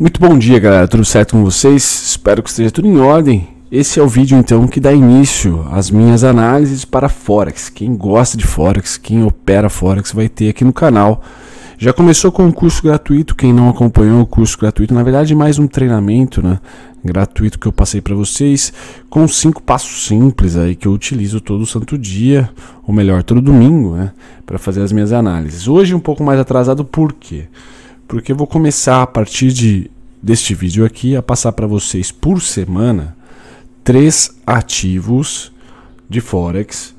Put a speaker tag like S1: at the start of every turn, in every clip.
S1: Muito bom dia, galera. Tudo certo com vocês? Espero que esteja tudo em ordem. Esse é o vídeo então que dá início às minhas análises para Forex. Quem gosta de Forex, quem opera Forex, vai ter aqui no canal. Já começou com um curso gratuito, quem não acompanhou o curso gratuito, na verdade mais um treinamento né, gratuito que eu passei para vocês, com cinco passos simples aí que eu utilizo todo santo dia, ou melhor, todo domingo, né, para fazer as minhas análises. Hoje um pouco mais atrasado, por quê? Porque eu vou começar a partir de deste vídeo aqui a passar para vocês por semana três ativos de Forex,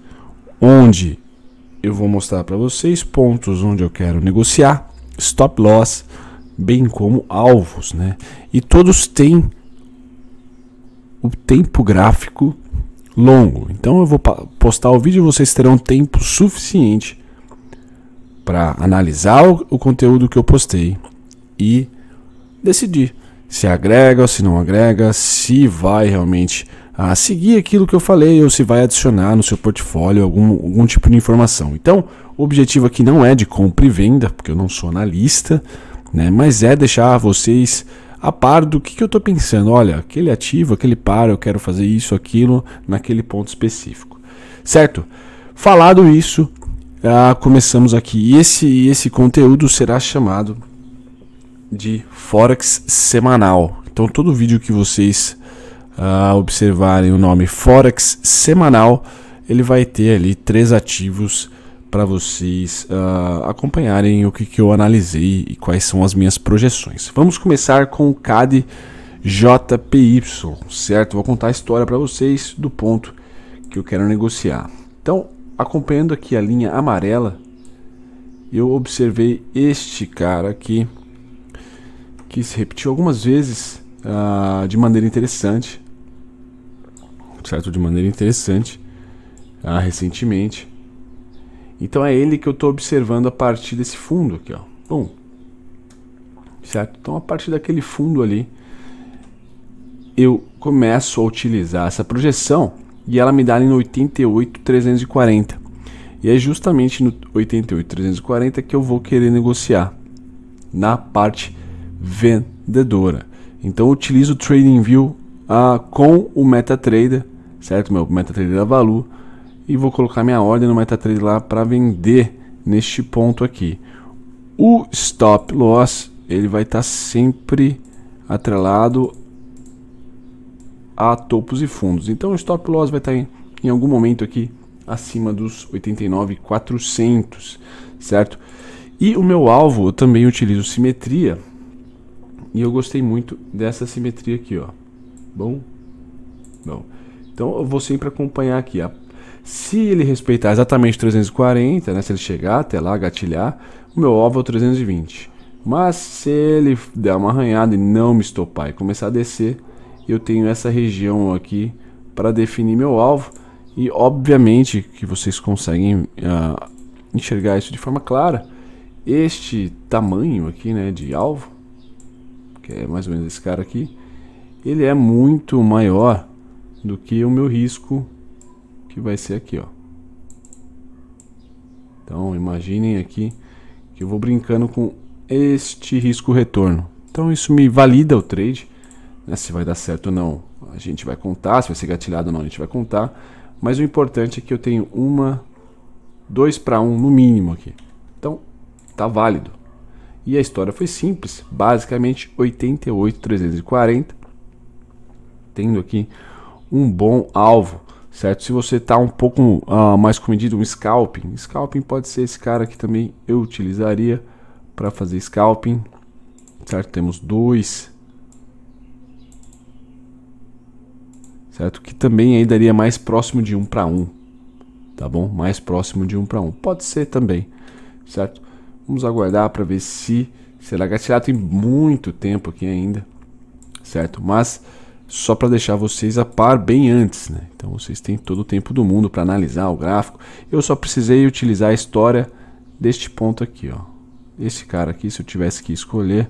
S1: onde eu vou mostrar para vocês pontos onde eu quero negociar, stop loss, bem como alvos, né? E todos têm o tempo gráfico longo. Então eu vou postar o vídeo e vocês terão tempo suficiente para analisar o, o conteúdo que eu postei e decidir se agrega ou se não agrega, se vai realmente a ah, seguir aquilo que eu falei ou se vai adicionar no seu portfólio algum, algum tipo de informação. Então, o objetivo aqui não é de compra e venda, porque eu não sou analista, né, mas é deixar vocês a par do que, que eu estou pensando. Olha, aquele ativo, aquele par, eu quero fazer isso, aquilo, naquele ponto específico. Certo? Falado isso, ah, começamos aqui. E esse, esse conteúdo será chamado de Forex semanal. Então todo vídeo que vocês uh, observarem o nome Forex semanal, ele vai ter ali três ativos para vocês uh, acompanharem o que, que, eu analisei e quais são as minhas projeções. Vamos começar com o CAD JPY, certo? Vou contar a história para vocês do ponto que eu quero negociar. Então, acompanhando aqui a linha amarela, eu observei este cara aqui que se repetiu algumas vezes uh, de maneira interessante, certo? De maneira interessante, uh, recentemente. Então é ele que eu estou observando a partir desse fundo aqui, ó. Bom, certo? Então a partir daquele fundo ali, eu começo a utilizar essa projeção e ela me dá ali no 88,340. E é justamente no 88,340 que eu vou querer negociar na parte vendedora. Então utilizo o TradingView ah, com o MetaTrader, certo? Meu MetaTrader da Valu e vou colocar minha ordem no MetaTrader lá para vender neste ponto aqui. O stop loss ele vai estar tá sempre atrelado a topos e fundos. Então o stop loss vai estar tá em, em algum momento aqui acima dos 89,400, certo? E o meu alvo eu também utilizo simetria e eu gostei muito dessa simetria aqui, ó. Bom, bom. Então eu vou sempre acompanhar aqui. Ó. Se ele respeitar exatamente 340, né, se ele chegar até lá, gatilhar, o meu alvo é o 320. Mas se ele der uma arranhada e não me estopar e começar a descer, eu tenho essa região aqui para definir meu alvo. E obviamente que vocês conseguem uh, enxergar isso de forma clara. Este tamanho aqui né, de alvo que é mais ou menos esse cara aqui, ele é muito maior do que o meu risco, que vai ser aqui, ó. Então, imaginem aqui que eu vou brincando com este risco retorno. Então, isso me valida o trade, né, se vai dar certo ou não. A gente vai contar, se vai ser gatilhado ou não, a gente vai contar. Mas o importante é que eu tenho uma, dois para um no mínimo aqui. Então, tá válido. E a história foi simples, basicamente 88,340, tendo aqui um bom alvo, certo? Se você está um pouco uh, mais comedido, um scalping, scalping pode ser esse cara que também eu utilizaria para fazer scalping, certo? Temos dois, certo? Que também aí daria mais próximo de um para um, tá bom? Mais próximo de um para um, pode ser também, certo? Vamos aguardar para ver se será gatilhado. Tem muito tempo aqui ainda, certo? Mas só para deixar vocês a par bem antes, né? Então vocês têm todo o tempo do mundo para analisar o gráfico. Eu só precisei utilizar a história deste ponto aqui, ó. Esse cara aqui, se eu tivesse que escolher,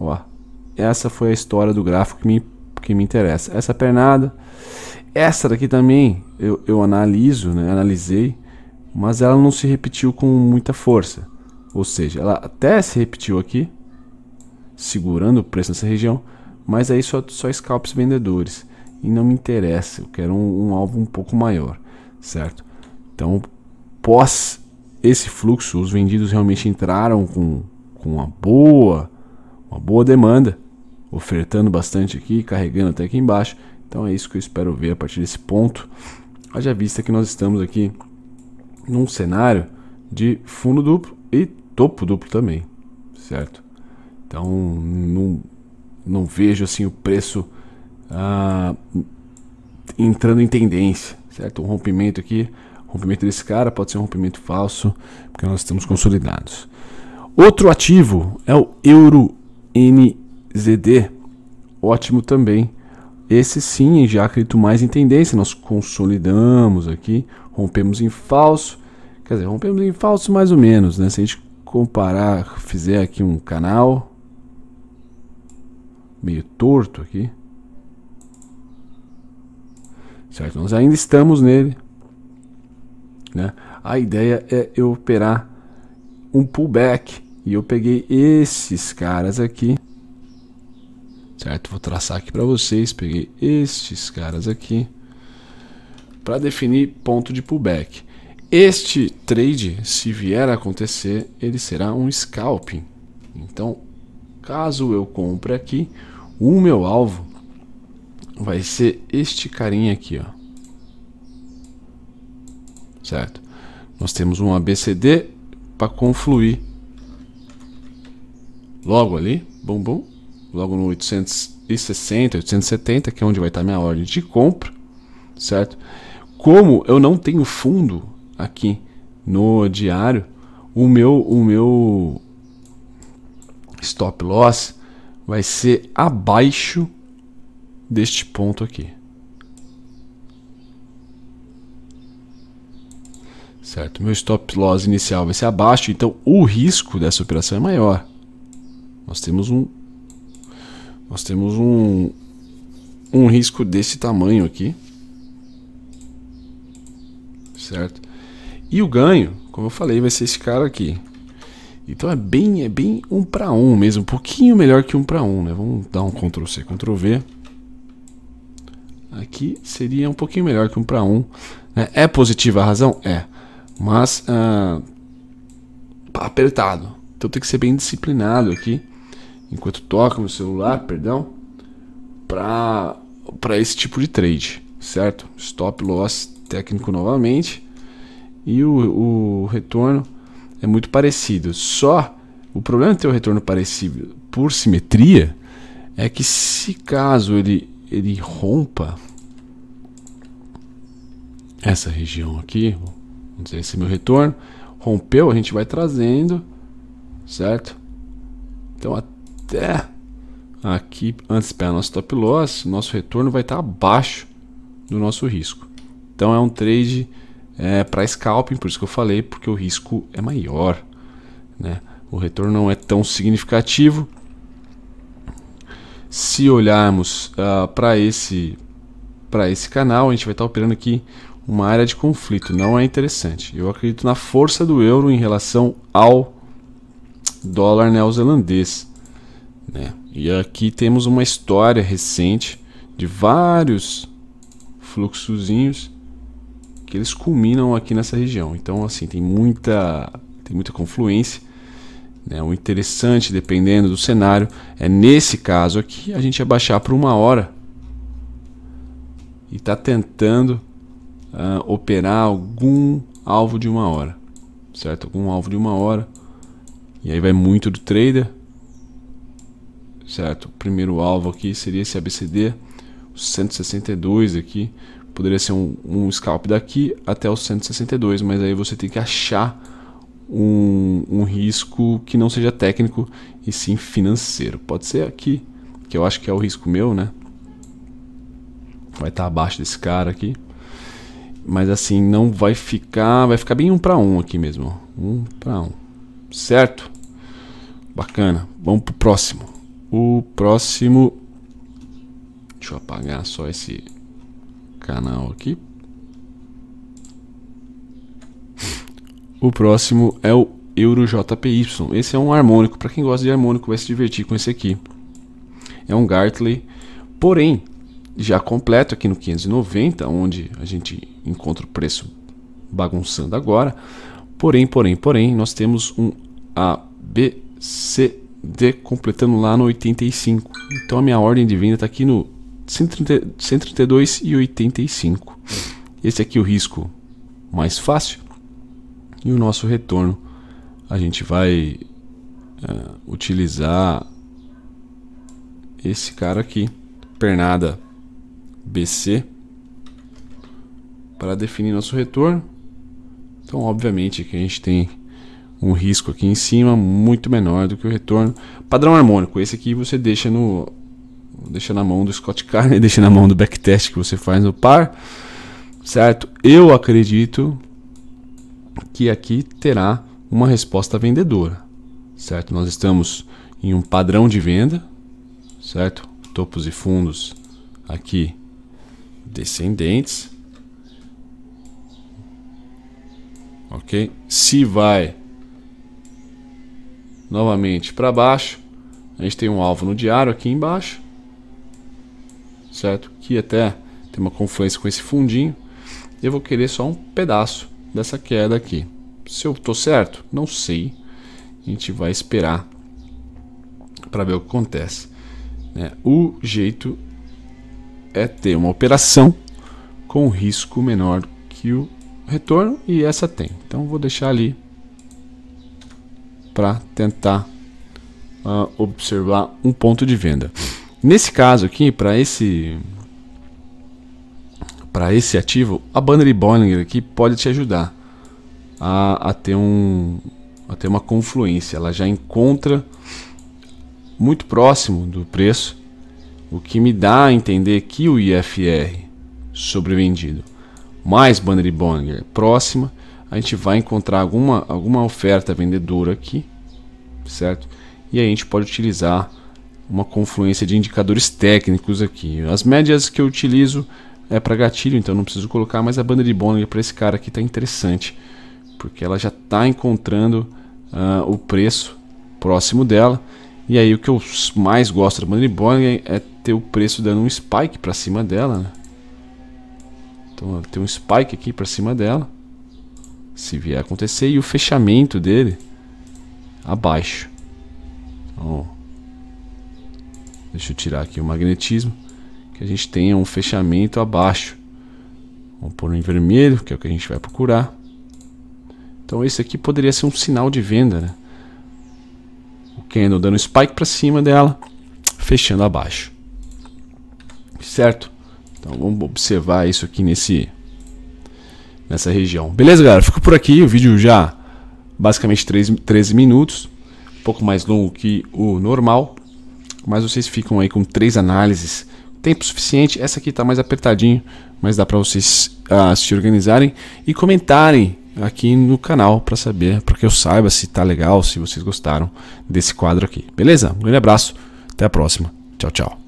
S1: ó. Essa foi a história do gráfico que me, que me interessa. Essa pernada, essa daqui também eu, eu analiso, né? Analisei, mas ela não se repetiu com muita força. Ou seja, ela até se repetiu aqui, segurando o preço nessa região, mas aí só, só scalps vendedores. E não me interessa, eu quero um, um alvo um pouco maior, certo? Então, pós esse fluxo, os vendidos realmente entraram com, com uma boa uma boa demanda, ofertando bastante aqui, carregando até aqui embaixo. Então é isso que eu espero ver a partir desse ponto. Haja vista que nós estamos aqui num cenário de fundo duplo e topo duplo também, certo? Então não, não vejo assim o preço ah, entrando em tendência, certo? Um rompimento aqui, rompimento desse cara pode ser um rompimento falso, porque nós estamos consolidados. Outro ativo é o Euro NZD, ótimo também. Esse sim, já acredito mais em tendência, nós consolidamos aqui, rompemos em falso, quer dizer, rompemos em falso mais ou menos, né? Se a gente comparar, fizer aqui um canal meio torto aqui. Certo, nós ainda estamos nele. Né? A ideia é eu operar um pullback. E eu peguei esses caras aqui. Certo? Vou traçar aqui para vocês. Peguei estes caras aqui. Para definir ponto de pullback. Este trade, se vier a acontecer, ele será um scalping. Então, caso eu compre aqui, o meu alvo vai ser este carinha aqui, ó. Certo? Nós temos um ABCD para confluir. Logo ali, bom bom, logo no 860, 870, que é onde vai estar minha ordem de compra, certo? Como eu não tenho fundo, aqui no diário, o meu, o meu stop loss vai ser abaixo deste ponto aqui. Certo, meu stop loss inicial vai ser abaixo, então o risco dessa operação é maior. Nós temos um nós temos um um risco desse tamanho aqui. Certo? E o ganho, como eu falei, vai ser esse cara aqui. Então é bem, é bem um para um mesmo, um pouquinho melhor que um para um, né? Vamos dar um Ctrl C, Ctrl V. Aqui seria um pouquinho melhor que um para um. Né? É positiva a razão? É. Mas ah, apertado. Então tem que ser bem disciplinado aqui. Enquanto toca no celular, perdão. Para esse tipo de trade, certo? Stop loss técnico novamente e o, o retorno é muito parecido. Só o problema de ter o um retorno parecido por simetria é que se caso ele, ele rompa essa região aqui, vamos dizer, esse é meu retorno, rompeu, a gente vai trazendo, certo? Então até aqui, antes de pegar nosso top loss, nosso retorno vai estar abaixo do nosso risco. Então é um trade é, para scalping, por isso que eu falei, porque o risco é maior. Né? O retorno não é tão significativo. Se olharmos uh, ah, para esse, para esse canal, a gente vai estar tá operando aqui uma área de conflito, não é interessante. Eu acredito na força do euro em relação ao dólar neozelandês. Né? E aqui temos uma história recente de vários fluxozinhos que eles culminam aqui nessa região. Então, assim, tem muita, tem muita confluência. Né? O interessante, dependendo do cenário, é nesse caso aqui a gente abaixar para uma hora e está tentando uh, operar algum alvo de uma hora, certo? Algum alvo de uma hora. E aí vai muito do trader, certo? O primeiro alvo aqui seria esse ABCD, 162 aqui. Poderia ser um, um scalp daqui até os 162, mas aí você tem que achar um, um, risco que não seja técnico e sim financeiro. Pode ser aqui, que eu acho que é o risco meu, né? Vai estar tá abaixo desse cara aqui. Mas assim, não vai ficar. Vai ficar bem um para um aqui mesmo. Um para um. Certo? Bacana. Vamos pro próximo. O próximo. Deixa eu apagar só esse canal aqui. O próximo é o Euro JPY. Esse é um harmônico. Para quem gosta de harmônico, vai se divertir com esse aqui. É um Gartley, porém já completo aqui no 590, onde a gente encontra o preço bagunçando agora. Porém, porém, porém, nós temos um ABCD completando lá no 85. Então a minha ordem de venda está aqui no 132 e 85. Esse aqui é o risco mais fácil. E o nosso retorno a gente vai uh, utilizar esse cara aqui, pernada BC, para definir nosso retorno. Então, obviamente, que a gente tem um risco aqui em cima muito menor do que o retorno. Padrão harmônico, esse aqui você deixa no Deixa na mão do Scott Carney, deixa na mão do backtest que você faz no par. Certo? Eu acredito que aqui terá uma resposta vendedora. Certo? Nós estamos em um padrão de venda, certo? Topos e fundos aqui descendentes. OK? Se vai novamente para baixo, a gente tem um alvo no diário aqui embaixo certo? Que até tem uma confluência com esse fundinho. Eu vou querer só um pedaço dessa queda aqui. Se eu estou certo, não sei. A gente vai esperar para ver o que acontece. Né? O jeito é ter uma operação com risco menor que o retorno e essa tem. Então vou deixar ali para tentar uh, observar um ponto de venda. Nesse caso aqui, para esse para esse ativo, a Binary Bollinger aqui pode te ajudar a, a, ter um, a ter uma confluência. Ela já encontra muito próximo do preço, o que me dá a entender que o IFR sobrevendido mais Binary Bollinger próxima, a gente vai encontrar alguma, alguma oferta vendedora aqui, certo? E aí a gente pode utilizar uma confluência de indicadores técnicos aqui. As médias que eu utilizo é para gatilho, então não preciso colocar, mas a banda de Bollinger para esse cara aqui está interessante, porque ela já está encontrando uh, o preço próximo dela. E aí o que eu mais gosto da banda de Bollinger é ter o preço dando um spike para cima dela. Né? Então tem um spike aqui para cima dela, se vier a acontecer, e o fechamento dele abaixo. Então, Deixa eu tirar aqui o magnetismo. Que a gente tenha um fechamento abaixo. Vamos pôr em vermelho, que é o que a gente vai procurar. Então esse aqui poderia ser um sinal de venda, né? O candle dando spike para cima dela, fechando abaixo. Certo? Então vamos observar isso aqui nesse nessa região. Beleza, galera? Fico por aqui. O vídeo já basicamente 13, 13 minutos. Um pouco mais longo que o normal. Mas vocês ficam aí com três análises. Tempo suficiente. Essa aqui está mais apertadinho, mas dá para vocês ah, se organizarem e comentarem aqui no canal para saber, para que eu saiba se está legal, se vocês gostaram desse quadro aqui. Beleza? Um grande abraço, até a próxima. Tchau, tchau.